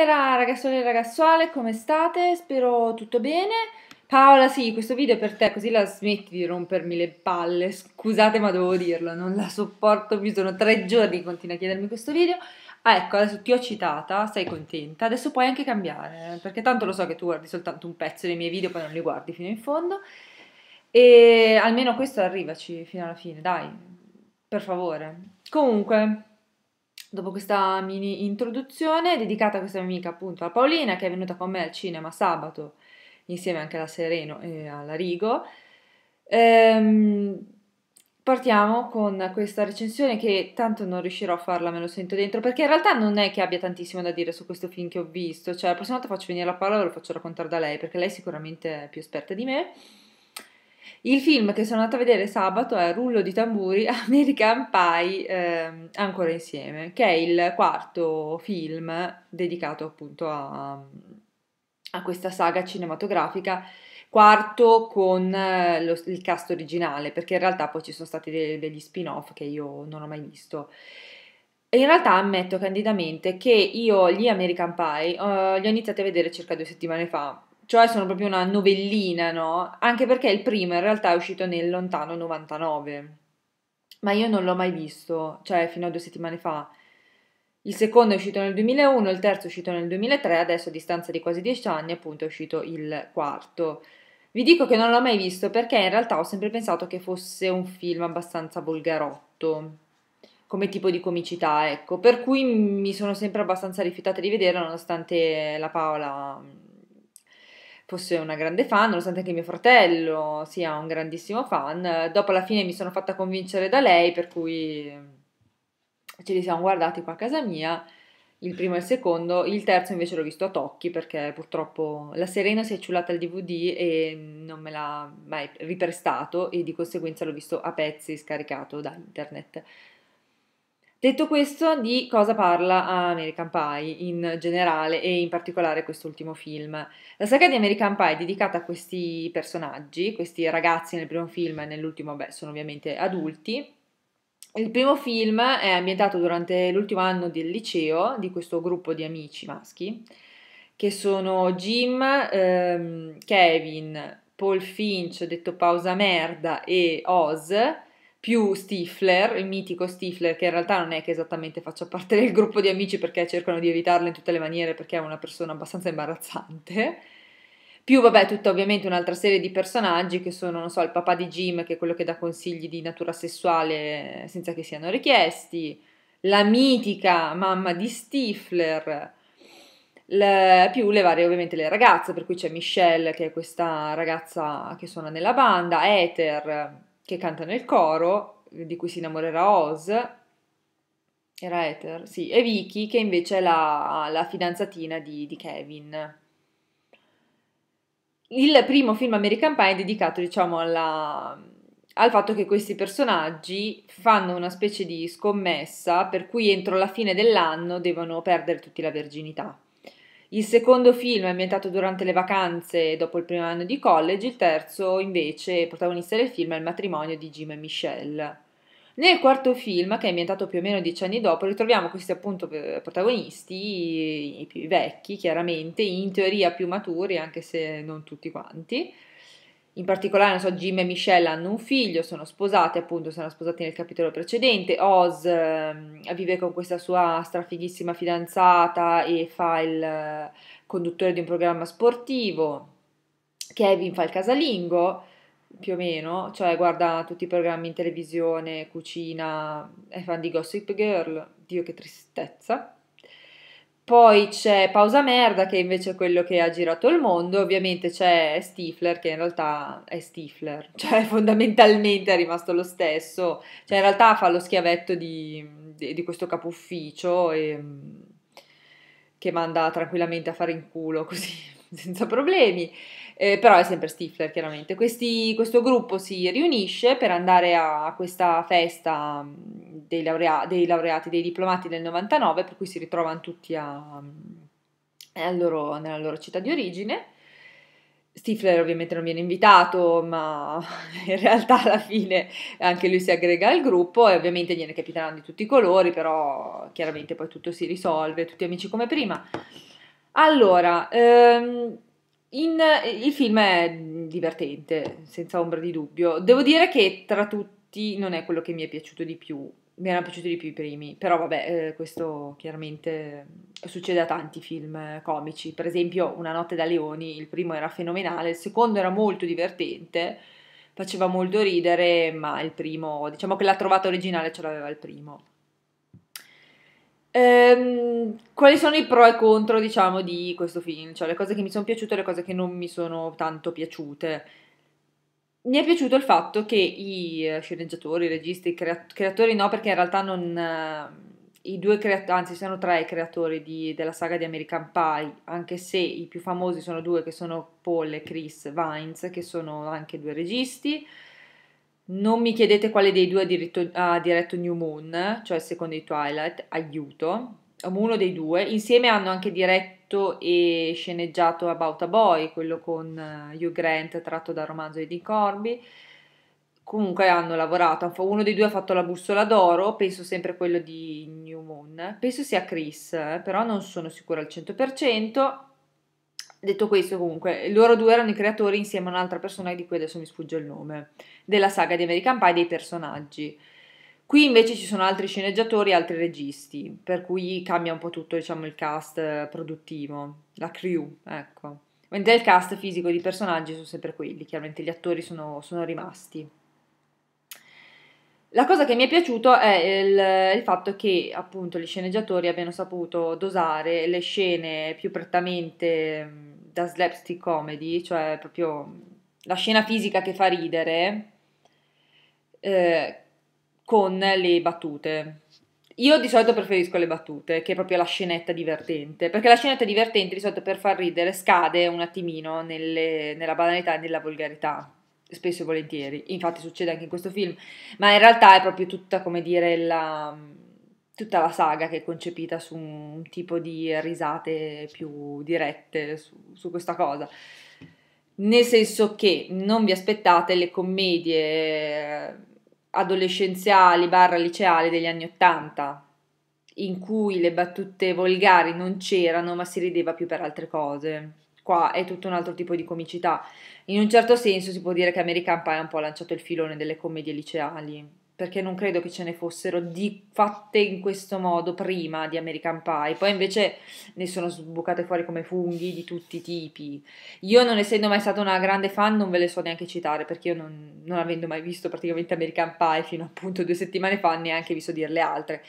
Buonasera ragazzoli e ragazzuole, come state? Spero tutto bene. Paola, sì, questo video è per te, così la smetti di rompermi le palle. Scusate, ma dovevo dirlo, non la sopporto più. Sono tre giorni che continui a chiedermi questo video. Ah, ecco, adesso ti ho citata, sei contenta. Adesso puoi anche cambiare, perché tanto lo so che tu guardi soltanto un pezzo dei miei video, poi non li guardi fino in fondo. E almeno questo arrivaci fino alla fine, dai, per favore. Comunque, dopo questa mini introduzione dedicata a questa mia amica appunto a Paolina che è venuta con me al cinema sabato insieme anche alla Sereno e alla Rigo. Ehm, partiamo con questa recensione che tanto non riuscirò a farla, me lo sento dentro, perché in realtà non è che abbia tantissimo da dire su questo film che ho visto, cioè la prossima volta faccio venire la parola e lo faccio raccontare da lei, perché lei sicuramente è più esperta di me. Il film che sono andata a vedere sabato è Rullo di tamburi American Pie ehm, ancora insieme, che è il quarto film dedicato appunto a, a questa saga cinematografica quarto con eh, lo, il cast originale, perché in realtà poi ci sono stati de, degli spin-off che io non ho mai visto. E in realtà ammetto candidamente che io gli American Pie uh, li ho iniziati a vedere circa due settimane fa, cioè sono proprio una novellina, no? Anche perché il primo in realtà è uscito nel lontano 99, ma io non l'ho mai visto, cioè fino a due settimane fa. Il secondo è uscito nel 2001, il terzo è uscito nel 2003, adesso a distanza di quasi dieci anni appunto è uscito il quarto. Vi dico che non l'ho mai visto perché in realtà ho sempre pensato che fosse un film abbastanza volgarotto come tipo di comicità, ecco, per cui mi sono sempre abbastanza rifiutata di vederlo nonostante la Paola fosse una grande fan, nonostante anche mio fratello sia un grandissimo fan. Dopo alla fine mi sono fatta convincere da lei, per cui mm, ce li siamo guardati qua a casa mia. Il primo e il secondo, il terzo invece l'ho visto a Tocchi perché purtroppo la Serena si è ciulata il DVD e non me l'ha mai riprestato e di conseguenza l'ho visto a pezzi scaricato da internet. Detto questo, di cosa parla American Pie in generale e in particolare quest'ultimo film? La saga di American Pie è dedicata a questi personaggi, questi ragazzi nel primo film e nell'ultimo, beh, sono ovviamente adulti. Il primo film è ambientato durante l'ultimo anno del liceo di questo gruppo di amici maschi, che sono Jim, ehm, Kevin, Paul Finch, detto pausa merda, e Oz più Stifler, il mitico Stifler, che in realtà non è che esattamente faccia parte del gruppo di amici perché cercano di evitarlo in tutte le maniere perché è una persona abbastanza imbarazzante. Più, vabbè, tutta ovviamente un'altra serie di personaggi che sono, non so, il papà di Jim, che è quello che dà consigli di natura sessuale senza che siano richiesti, la mitica mamma di Stifler, le, più le varie ovviamente le ragazze, per cui c'è Michelle che è questa ragazza che suona nella banda, Ether, che canta nel coro, di cui si innamorerà Oz, era Ether, sì, e Vicky che invece è la, la fidanzatina di, di, Kevin. Il primo film American Pie è dedicato, diciamo, alla, al fatto che questi personaggi fanno una specie di scommessa per cui entro la fine dell'anno devono perdere tutti la verginità. Il secondo film è ambientato durante le vacanze dopo il primo anno di college, il terzo invece protagonista del film è il matrimonio di Jim e Michelle. Nel quarto film, che è ambientato più o meno dieci anni dopo, ritroviamo questi appunto eh, protagonisti, i più vecchi chiaramente, in teoria più maturi, anche se non tutti quanti, in particolare, non so, Jim e Michelle hanno un figlio, sono sposate, appunto, sono sposati nel capitolo precedente. Oz ehm, vive con questa sua strafighissima fidanzata e fa il eh, conduttore di un programma sportivo. Kevin fa il casalingo, più o meno, cioè guarda tutti i programmi in televisione, cucina, è fan di Gossip Girl. Dio che tristezza. Poi c'è Pausa Merda, che è invece è quello che ha girato il mondo. Ovviamente c'è Stifler, che in realtà è Stifler, cioè fondamentalmente è rimasto lo stesso. Cioè, in realtà fa lo schiavetto di, di, di questo capufficio e, che manda tranquillamente a fare in culo così, senza problemi eh, però è sempre Stifler chiaramente. Questi, questo gruppo si riunisce per andare a questa festa mm, dei, laurea- dei laureati, dei diplomati del 99, per cui si ritrovano tutti a, mm, a loro, nella loro città di origine. Stifler ovviamente non viene invitato, ma in realtà alla fine anche lui si aggrega al gruppo e ovviamente viene capitano di tutti i colori, però chiaramente poi tutto si risolve, tutti amici come prima. Allora, ehm, in, eh, il film è divertente, senza ombra di dubbio. Devo dire che tra tutti non è quello che mi è piaciuto di più. Mi erano piaciuti di più i primi, però vabbè, eh, questo chiaramente mm, succede a tanti film eh, comici. Per esempio, Una notte da leoni, il primo era fenomenale, il secondo era molto divertente, faceva molto ridere, ma il primo, diciamo che la trovata originale, ce l'aveva il primo. Ehm, quali sono i pro e contro, diciamo, di questo film? Cioè, le cose che mi sono piaciute e le cose che non mi sono tanto piaciute. Mi è piaciuto il fatto che i eh, sceneggiatori, i registi, i crea- creatori no, perché in realtà non... Eh, I due creatori, anzi sono tre i creatori di, della saga di American Pie, anche se i più famosi sono due che sono Paul e Chris Vines, che sono anche due registi. Non mi chiedete quale dei due ha, diretto, ha diretto New Moon, cioè secondo i Twilight, aiuto. Uno dei due. Insieme hanno anche diretto e sceneggiato About a Boy, quello con eh, Hugh Grant tratto dal romanzo di Dean Corby. Comunque hanno lavorato, uno dei due ha fatto la bussola d'oro, penso sempre quello di New Moon, penso sia Chris, però non sono sicura al 100%. Detto questo, comunque, loro due erano i creatori insieme a un'altra persona di cui adesso mi sfugge il nome, della saga di American Pie dei personaggi. Qui invece ci sono altri sceneggiatori e altri registi, per cui cambia un po' tutto diciamo, il cast produttivo, la crew, ecco. Mentre il cast fisico di personaggi sono sempre quelli, chiaramente gli attori sono, sono rimasti. La cosa che mi è piaciuto è il, il, fatto che appunto gli sceneggiatori abbiano saputo dosare le scene più prettamente da slapstick comedy, cioè proprio la scena fisica che fa ridere, eh, con le battute. Io di solito preferisco le battute, che è proprio la scenetta divertente, perché la scenetta divertente di solito per far ridere scade un attimino nelle, nella banalità e nella volgarità spesso e volentieri, infatti succede anche in questo film, ma in realtà è proprio tutta, come dire, la, tutta la saga che è concepita su un tipo di risate più dirette su, su questa cosa. Nel senso che non vi aspettate le commedie eh, adolescenziali barra liceali degli anni Ottanta, in cui le battute volgari non c'erano, ma si rideva più per altre cose qua è tutto un altro tipo di comicità. In un certo senso si può dire che American Pie ha un po' lanciato il filone delle commedie liceali, perché non credo che ce ne fossero di fatte in questo modo prima di American Pie. Poi invece ne sono sbucate fuori come funghi di tutti i tipi. Io non essendo mai stata una grande fan non ve le so neanche citare perché io non, non avendo mai visto praticamente American Pie fino appunto due settimane fa neanche vi so dire le altre.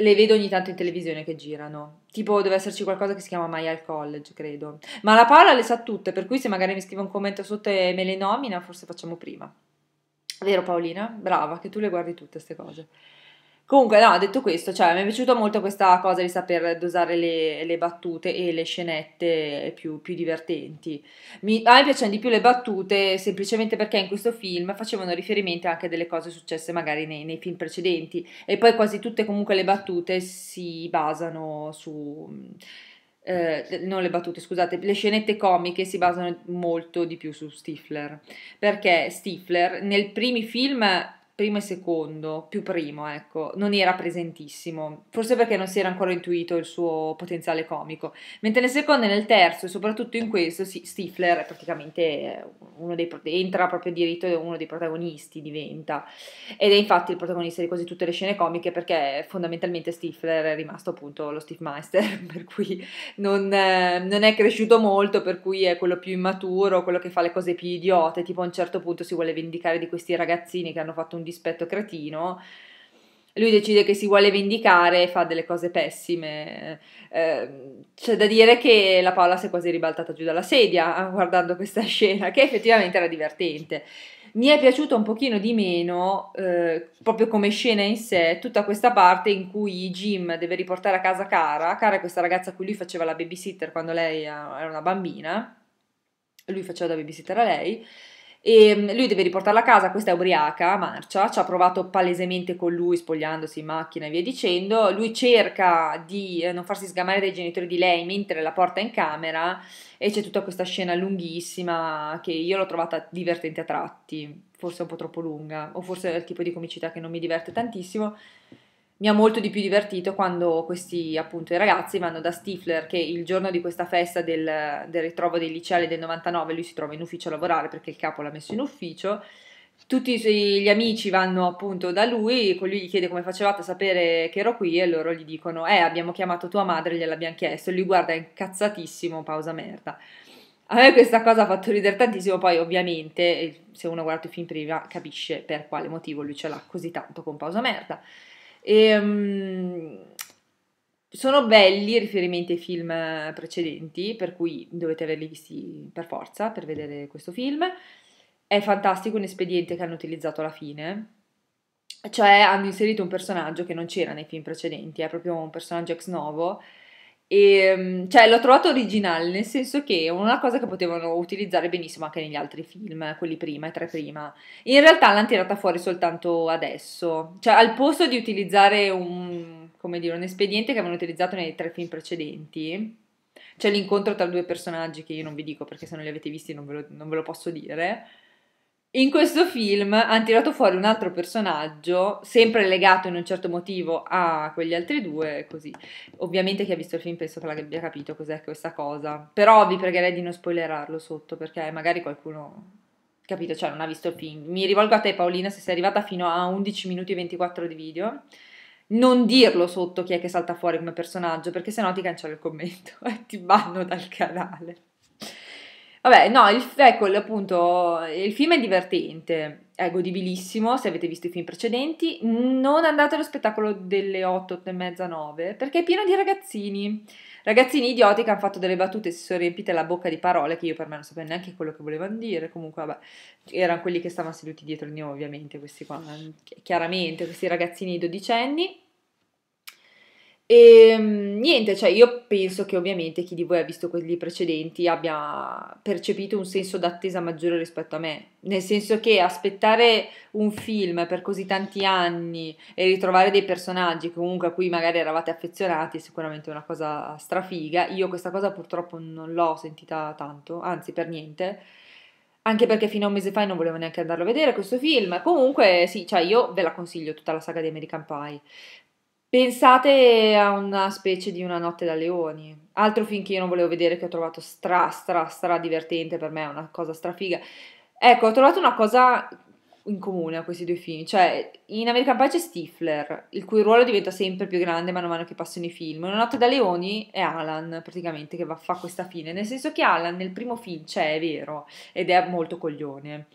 Le vedo ogni tanto in televisione che girano. Tipo, deve esserci qualcosa che si chiama My Al College, credo. Ma la Paola le sa tutte, per cui se magari mi scrive un commento sotto e me le nomina, forse facciamo prima. Vero Paolina? Brava, che tu le guardi tutte queste cose. Comunque, no, detto questo, cioè, mi è piaciuta molto questa cosa di saper dosare le, le battute e le scenette più, più divertenti. Mi, a me piacciono di più le battute semplicemente perché in questo film facevano riferimento anche a delle cose successe magari nei, nei, film precedenti e poi quasi tutte comunque le battute si basano su... Eh, non le battute, scusate, le scenette comiche si basano molto di più su Stifler perché Stifler nel primi film primo e secondo, più primo, ecco, non era presentissimo, forse perché non si era ancora intuito il suo potenziale comico, mentre nel secondo e nel terzo, e soprattutto in questo, Stifler è praticamente uno dei, entra proprio diritto e uno dei protagonisti diventa, ed è infatti il protagonista di quasi tutte le scene comiche perché fondamentalmente Stifler è rimasto appunto lo Stiefmeister, per cui non, non è cresciuto molto, per cui è quello più immaturo, quello che fa le cose più idiote, tipo a un certo punto si vuole vendicare di questi ragazzini che hanno fatto un dispetto cretino, lui decide che si vuole vendicare e fa delle cose pessime. Eh, c'è da dire che la Paola si è quasi ribaltata giù dalla sedia ah, guardando questa scena, che effettivamente era divertente. Mi è piaciuta un pochino di meno, eh, proprio come scena in sé, tutta questa parte in cui Jim deve riportare a casa Cara. Cara è questa ragazza a cui lui faceva la babysitter quando lei era una bambina, lui faceva da babysitter a lei e mm, lui deve riportarla a casa, questa è ubriaca, marcia, ci ha provato palesemente con lui, spogliandosi in macchina e via dicendo. Lui cerca di eh, non farsi sgamare dai genitori di lei mentre la porta in camera e c'è tutta questa scena lunghissima che io l'ho trovata divertente a tratti, forse un po' troppo lunga, o forse è il tipo di comicità che non mi diverte tantissimo mi ha molto di più divertito quando questi appunto i ragazzi vanno da Stifler che il giorno di questa festa del, del ritrovo dei liceali del 99 lui si trova in ufficio a lavorare perché il capo l'ha messo in ufficio tutti gli amici vanno appunto da lui, lui gli chiede come facevate a sapere che ero qui e loro gli dicono eh abbiamo chiamato tua madre, gliel'abbiamo chiesto e lui guarda incazzatissimo, pausa merda. A me questa cosa ha fatto ridere tantissimo, poi ovviamente se uno guarda i film prima capisce per quale motivo lui ce l'ha così tanto con pausa merda. E, um, sono belli i riferimenti ai film precedenti, per cui dovete averli visti per forza per vedere questo film. È fantastico un espediente che hanno utilizzato alla fine, cioè hanno inserito un personaggio che non c'era nei film precedenti, è proprio un personaggio ex novo e, ehm, cioè, l'ho trovato originale, nel senso che è una cosa che potevano utilizzare benissimo anche negli altri film, eh, quelli prima e tre prima. In realtà l'hanno tirata fuori soltanto adesso. Cioè, al posto di utilizzare un, dire, un espediente che avevano utilizzato nei tre film precedenti, c'è cioè l'incontro tra due personaggi che io non vi dico perché se non li avete visti non ve lo, non ve lo posso dire in questo film hanno tirato fuori un altro personaggio, sempre legato in un certo motivo a quegli altri due, così. Ovviamente chi ha visto il film penso che l'abbia capito cos'è questa cosa, però vi pregherei di non spoilerarlo sotto perché magari qualcuno, capito, cioè non ha visto il film. Mi rivolgo a te Paolina se sei arrivata fino a 11 minuti e 24 di video. Non dirlo sotto chi è che salta fuori come personaggio, perché sennò ti cancello il commento e ti banno dal canale. Vabbè, no, il, ecco appunto, il film è divertente, è godibilissimo se avete visto i film precedenti. Non andate allo spettacolo delle 8, 8 e mezza, 9 perché è pieno di ragazzini. Ragazzini idioti che hanno fatto delle battute e si sono riempite la bocca di parole che io per me non sapevo neanche quello che volevano dire. Comunque, vabbè, erano quelli che stavano seduti dietro di noi, ovviamente, questi qua, chiaramente, questi ragazzini dodicenni e ehm, niente, cioè io penso che ovviamente chi di voi ha visto quelli precedenti abbia percepito un senso d'attesa maggiore rispetto a me, nel senso che aspettare un film per così tanti anni e ritrovare dei personaggi comunque a cui magari eravate affezionati è sicuramente una cosa strafiga, io questa cosa purtroppo non l'ho sentita tanto, anzi per niente anche perché fino a un mese fa non volevo neanche andarlo a vedere questo film. Comunque, sì, cioè io ve la consiglio tutta la saga di American Pie. Pensate a una specie di Una notte da leoni, altro film che io non volevo vedere che ho trovato stra stra stra divertente per me, è una cosa strafiga. Ecco, ho trovato una cosa in comune a questi due film, cioè in American Pie c'è Stifler, il cui ruolo diventa sempre più grande man mano che passano i film. Una notte da leoni è Alan praticamente che va, fa questa fine, nel senso che Alan nel primo film c'è, è vero, ed è molto coglione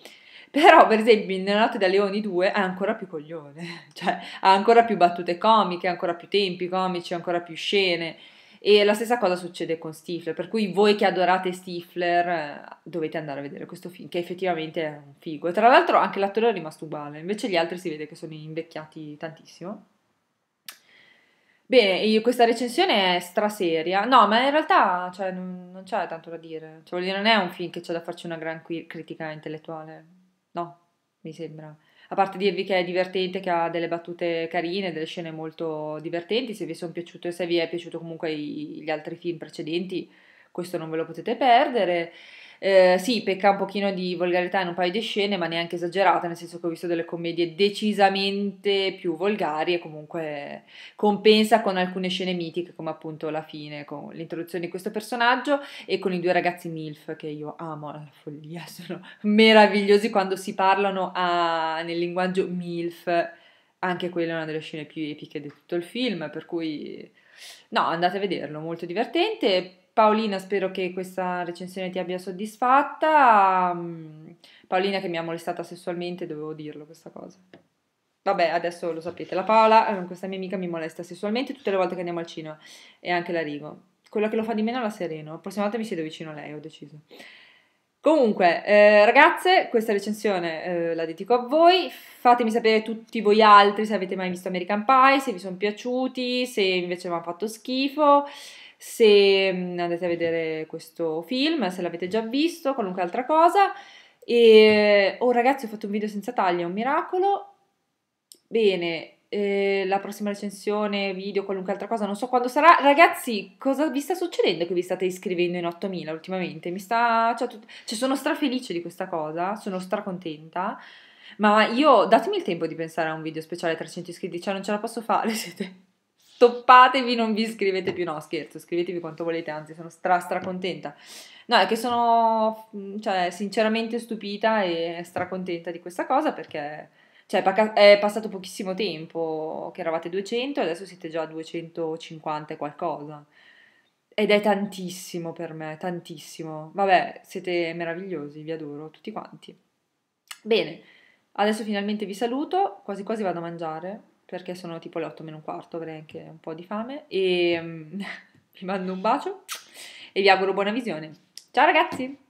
però, per esempio, in Notte da Leoni 2 è ancora più coglione, cioè ha ancora più battute comiche, ancora più tempi comici, ancora più scene. E la stessa cosa succede con Stifler, per cui voi che adorate Stifler eh, dovete andare a vedere questo film, che effettivamente è un figo. E tra l'altro anche l'attore è rimasto uguale, invece gli altri si vede che sono invecchiati tantissimo. Bene, questa recensione è straseria. No, ma in realtà cioè, non, non, c'è tanto da dire. Cioè, non è un film che c'è da farci una gran critica intellettuale mi sembra. A parte dirvi che è divertente, che ha delle battute carine, delle scene molto divertenti, se vi sono piaciute, se vi è piaciuto comunque i, gli altri film precedenti, questo non ve lo potete perdere. Eh, sì, pecca un pochino di volgarità in un paio di scene, ma neanche esagerata, nel senso che ho visto delle commedie decisamente più volgari e comunque compensa con alcune scene mitiche, come appunto la fine, con l'introduzione di questo personaggio e con i due ragazzi MILF che io amo alla follia, sono meravigliosi quando si parlano a, nel linguaggio MILF anche quella è una delle scene più epiche di tutto il film, per cui no, andate a vederlo, molto divertente. Paolina, spero che questa recensione ti abbia soddisfatta. Mm, Paolina che mi ha molestata sessualmente, dovevo dirlo questa cosa. Vabbè, adesso lo sapete. La Paola, eh, questa mia amica, mi molesta sessualmente tutte le volte che andiamo al cinema. E anche la Rigo. Quella che lo fa di meno è la Sereno. La prossima volta mi siedo vicino a lei, ho deciso. Comunque, eh, ragazze, questa recensione eh, la dedico a voi. Fatemi sapere tutti voi altri se avete mai visto American Pie, se vi sono piaciuti, se invece mi ha fatto schifo se mm, andate a vedere questo film, se l'avete già visto, qualunque altra cosa. E, oh ragazzi, ho fatto un video senza taglia, è un miracolo. Bene, eh, la prossima recensione, video, qualunque altra cosa, non so quando sarà. Ragazzi, cosa vi sta succedendo che vi state iscrivendo in 8000 ultimamente? Mi sta, cioè, tut... cioè sono strafelice di questa cosa, sono stracontenta. Ma io, datemi il tempo di pensare a un video speciale 300 iscritti, cioè non ce la posso fare, siete stoppatevi, non vi iscrivete più. No, scherzo, iscrivetevi quanto volete, anzi, sono stra stra contenta. No, è che sono cioè, sinceramente stupita e stra contenta di questa cosa perché cioè, è passato pochissimo tempo che eravate 200 e adesso siete già 250 e qualcosa. Ed è tantissimo per me, tantissimo. Vabbè, siete meravigliosi, vi adoro tutti quanti. Bene, adesso finalmente vi saluto, quasi quasi vado a mangiare perché sono tipo le 8 meno un quarto, avrei anche un po' di fame e ehm, vi mando un bacio e vi auguro buona visione. Ciao ragazzi!